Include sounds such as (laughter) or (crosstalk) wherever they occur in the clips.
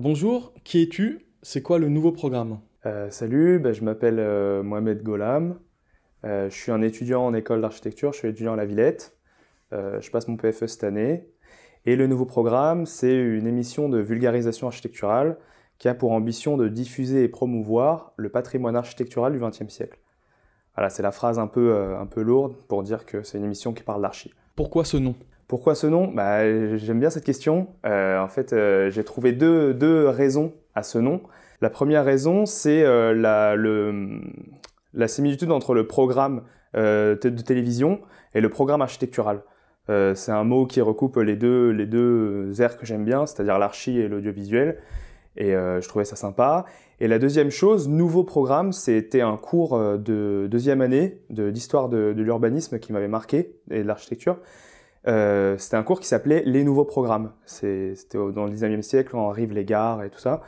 Bonjour, qui es-tu C'est quoi le nouveau programme euh, Salut, ben, je m'appelle euh, Mohamed Golam. Euh, je suis un étudiant en école d'architecture, je suis étudiant à la Villette. je passe mon PFE cette année. Et le nouveau programme, c'est une émission de vulgarisation architecturale qui a pour ambition de diffuser et promouvoir le patrimoine architectural du XXe siècle. Voilà, c'est la phrase un peu, un peu lourde pour dire que c'est une émission qui parle d'archi. Pourquoi ce nom pourquoi ce nom bah, J'aime bien cette question. Euh, en fait, euh, j'ai trouvé deux, raisons à ce nom. La première raison, c'est euh, la, similitude entre le programme de télévision et le programme architectural. c'est un mot qui recoupe les deux, les deux aires que j'aime bien, c'est-à-dire l'archi et l'audiovisuel. Et je trouvais ça sympa. Et la deuxième chose, nouveau programme, c'était un cours de deuxième année d'histoire de, de l'urbanisme qui m'avait marqué et de l'architecture. Euh, c'était un cours qui s'appelait Les nouveaux programmes. C'était dans le 19e siècle, on arrive les gares et tout ça.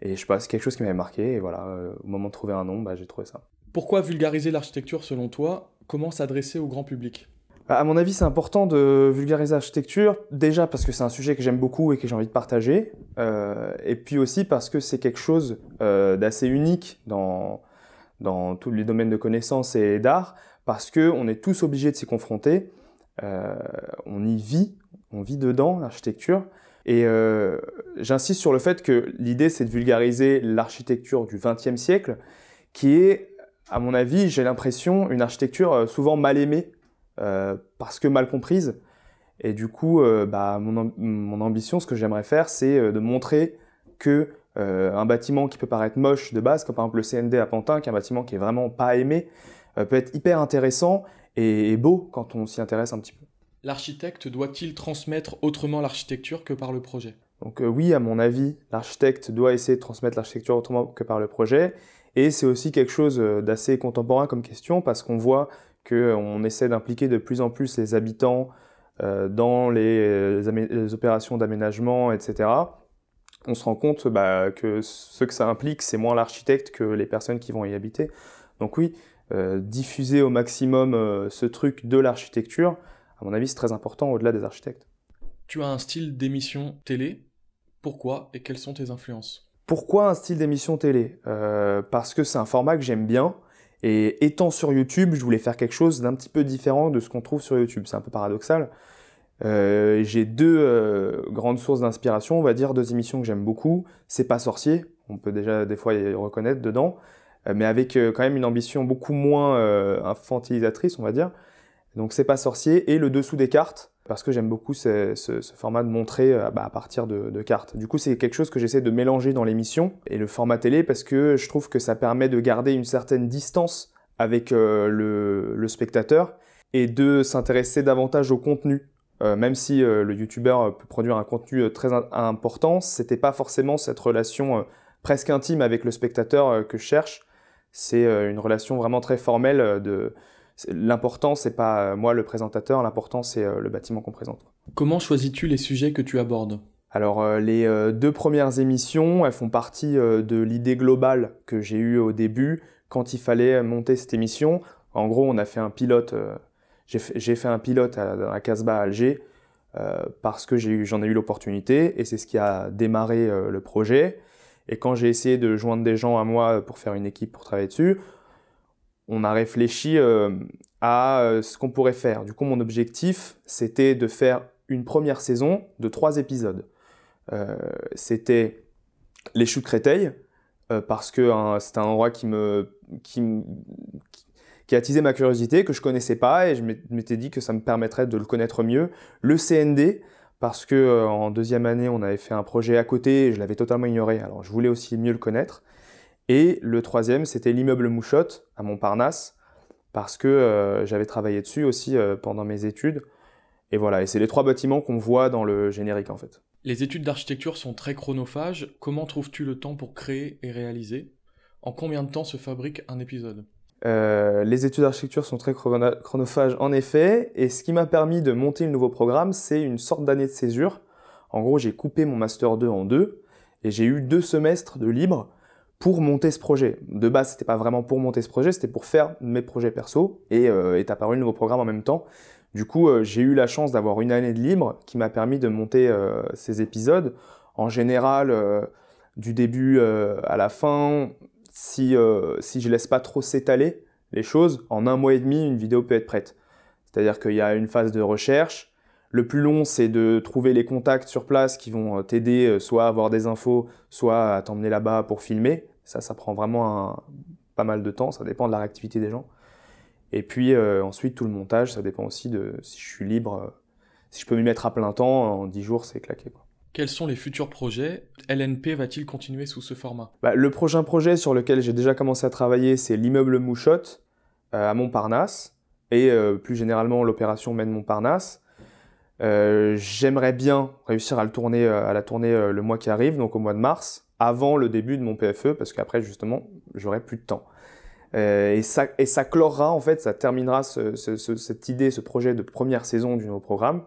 Et je sais pas, c'est quelque chose qui m'avait marqué. Et voilà, euh, au moment de trouver un nom, bah, j'ai trouvé ça. Pourquoi vulgariser l'architecture selon toi Comment s'adresser au grand public bah, à mon avis, c'est important de vulgariser l'architecture, déjà parce que c'est un sujet que j'aime beaucoup et que j'ai envie de partager, euh, et puis aussi parce que c'est quelque chose d'assez unique dans, dans tous les domaines de connaissances et d'art, parce qu'on est tous obligés de s'y confronter, euh, on y vit, on vit dedans l'architecture. Et euh, j'insiste sur le fait que l'idée, c'est de vulgariser l'architecture du XXe siècle, qui est, à mon avis, j'ai l'impression, une architecture euh, souvent mal aimée, parce que mal comprise. Et du coup, bah, mon, ambition, ce que j'aimerais faire, c'est de montrer que un bâtiment qui peut paraître moche de base, comme par exemple le CND à Pantin, qui est un bâtiment qui est vraiment pas aimé, euh, peut être hyper intéressant et, beau quand on s'y intéresse un petit peu. L'architecte doit-il transmettre autrement l'architecture que par le projet Donc euh, oui, à mon avis, l'architecte doit essayer de transmettre l'architecture autrement que par le projet. Et c'est aussi quelque chose euh, d'assez contemporain comme question parce qu'on voit qu'on essaie d'impliquer de plus en plus les habitants dans les, opérations d'aménagement, etc. On se rend compte bah, que ce que ça implique, c'est moins l'architecte que les personnes qui vont y habiter. Donc oui, euh, diffuser au maximum euh, ce truc de l'architecture, à mon avis, c'est très important au-delà des architectes. Tu as un style d'émission télé. Pourquoi et quelles sont tes influences Pourquoi un style d'émission télé euh, Parce que c'est un format que j'aime bien. Et étant sur YouTube, je voulais faire quelque chose d'un petit peu différent de ce qu'on trouve sur YouTube. C'est un peu paradoxal. j'ai deux grandes sources d'inspiration, on va dire, deux émissions que j'aime beaucoup. C'est pas sorcier, on peut déjà des fois y reconnaître dedans. Euh, mais avec euh, quand même une ambition beaucoup moins euh, infantilisatrice, on va dire. Donc c'est pas sorcier et le dessous des cartes parce que j'aime beaucoup ce, format de montrer bah, à partir de, cartes. Du coup c'est quelque chose que j'essaie de mélanger dans l'émission et le format télé parce que je trouve que ça permet de garder une certaine distance avec le, spectateur et de s'intéresser davantage au contenu. même si le youtubeur peut produire un contenu très important, c'était pas forcément cette relation presque intime avec le spectateur que je cherche c'est euh, une relation vraiment très formelle euh, de l'important c'est pas euh, moi le présentateur, l'important c'est le bâtiment qu'on présente. Comment choisis-tu les sujets que tu abordes alors les deux premières émissions, elles font partie de l'idée globale que j'ai eue au début quand il fallait monter cette émission. En gros, on a fait un pilote, j'ai fait un pilote à, Casbah, à Alger, parce que j'en ai eu l'opportunité et c'est ce qui a démarré le projet. Et quand j'ai essayé de joindre des gens à moi euh, pour faire une équipe pour travailler dessus, on a réfléchi euh, à euh, ce qu'on pourrait faire. Du coup, mon objectif, c'était de faire une première saison de trois épisodes. c'était les choux de Créteil, parce que hein, c'était un endroit qui qui, qui attisait ma curiosité, que je connaissais pas, et je m'étais dit que ça me permettrait de le connaître mieux. Le CND, parce que euh, deuxième année, on avait fait un projet à côté je l'avais totalement ignoré. Alors je voulais aussi mieux le connaître. Et le troisième, c'était l'immeuble Mouchotte à Montparnasse parce que euh, j'avais travaillé dessus aussi euh, pendant mes études. Et voilà, et c'est les trois bâtiments qu'on voit dans le générique en fait. Les études d'architecture sont très chronophages. Comment trouves-tu le temps pour créer et réaliser En combien de temps se fabrique un épisode euh, les études d'architecture sont très chronophages en effet, et ce qui m'a permis de monter le nouveau programme, c'est une sorte d'année de césure. En gros, j'ai coupé mon master 2 en deux, et j'ai eu deux semestres de libre pour monter ce projet. De base, c'était pas vraiment pour monter ce projet, c'était pour faire mes projets perso, et euh, est apparu le nouveau programme en même temps. Du coup, euh, j'ai eu la chance d'avoir une année de libre qui m'a permis de monter ces épisodes. En général, du début à la fin, si, euh, si je laisse pas trop s'étaler les choses, en un mois et demi, une vidéo peut être prête. C'est-à-dire qu'il y a une phase de recherche. Le plus long, c'est de trouver les contacts sur place qui vont euh, t'aider euh, soit à avoir des infos, soit à t'emmener là-bas pour filmer. Ça, ça prend vraiment pas mal de temps, ça dépend de la réactivité des gens. Et puis ensuite, tout le montage, ça dépend aussi de si je suis libre. si je peux m'y mettre à plein temps, en 10 jours, c'est claqué. Quels sont les futurs projets LNP va-t-il continuer sous ce format bah, Le prochain projet sur lequel j'ai déjà commencé à travailler, c'est l'immeuble Mouchotte euh, à Montparnasse et euh, plus généralement l'opération Mène Montparnasse. Euh, j'aimerais bien réussir à, le tourner, à la tourner le mois qui arrive, donc au mois de mars, avant le début de mon PFE, parce qu'après justement, j'aurai plus de temps. et, ça, et ça clorera, en fait, ça terminera cette idée, ce projet de première saison du nouveau programme.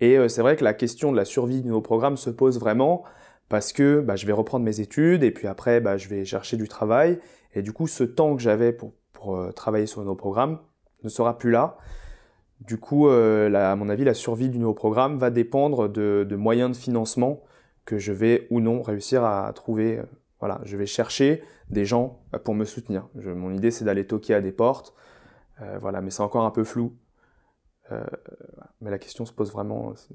Et euh, c'est vrai que la question de la survie du nos programme se pose vraiment parce que bah, je vais reprendre mes études et puis après bah, je vais chercher du travail. Et du coup, ce temps que j'avais pour, euh, travailler sur nos programmes ne sera plus là. Du coup, euh, à mon avis, la survie du nouveau programme va dépendre de, moyens de financement que je vais ou non réussir à trouver. Voilà, je vais chercher des gens pour me soutenir. mon idée, c'est d'aller toquer à des portes. voilà, mais c'est encore un peu flou. Euh, mais la question se pose vraiment, euh,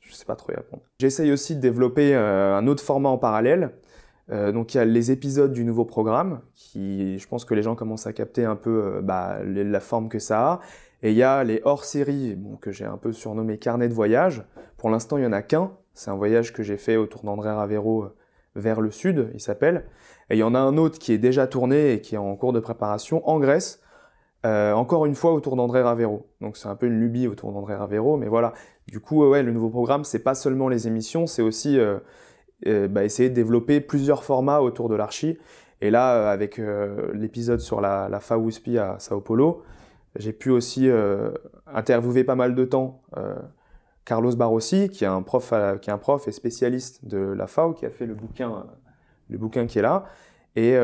je ne sais pas trop y répondre. J'essaye aussi de développer euh, un autre format en parallèle. donc il y a les épisodes du nouveau programme, qui je pense que les gens commencent à capter un peu bah, la forme que ça a. Et il y a les hors-séries, que j'ai un peu surnommé carnet de voyage. Pour l'instant, il n'y en a qu'un. C'est un voyage que j'ai fait autour d'André Ravero vers le sud, il s'appelle. Et il y en a un autre qui est déjà tourné et qui est en cours de préparation en Grèce, euh, encore une fois autour d'André Ravero. Donc c'est un peu une lubie autour d'André Ravero, mais voilà. Du coup, ouais, le nouveau programme, c'est pas seulement les émissions, c'est aussi euh, euh, bah, essayer de développer plusieurs formats autour de l'archi. Et là, avec l'épisode sur la, la USPI à Sao Paulo, j'ai pu aussi interviewer pas mal de temps Carlos Barossi, qui est un prof, qui un prof et spécialiste de la FAO, qui a fait le bouquin, le bouquin qui est là. Et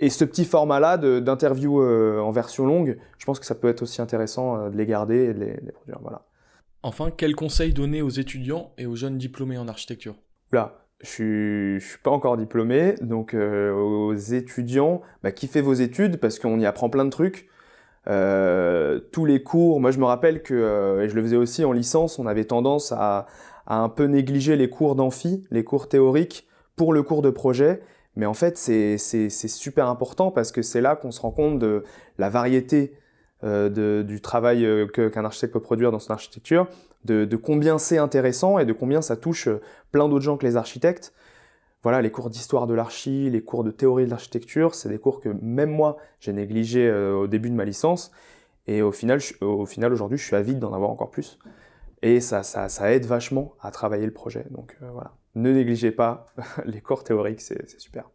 et ce petit format-là d'interview euh, en version longue, je pense que ça peut être aussi intéressant euh, de les garder et de les, produire. Voilà. Enfin, quel conseil donner aux étudiants et aux jeunes diplômés en architecture Là, je ne suis pas encore diplômé, donc euh, aux étudiants, bah, kiffez vos études parce qu'on y apprend plein de trucs. tous les cours, moi je me rappelle que, et je le faisais aussi en licence, on avait tendance à un peu négliger les cours d'amphi, les cours théoriques pour le cours de projet mais en fait, c'est super important parce que c'est là qu'on se rend compte de la variété euh, du travail euh, qu'un architecte peut produire dans son architecture, de, combien c'est intéressant et de combien ça touche euh, plein d'autres gens que les architectes. Voilà, les cours d'histoire de l'archi, les cours de théorie de l'architecture, c'est des cours que même moi, j'ai négligés au début de ma licence. Et au final, au final aujourd'hui, je suis avide d'en avoir encore plus. Et ça, ça, aide vachement à travailler le projet. Donc euh, voilà, ne négligez pas (laughs) les cours théoriques, c'est super.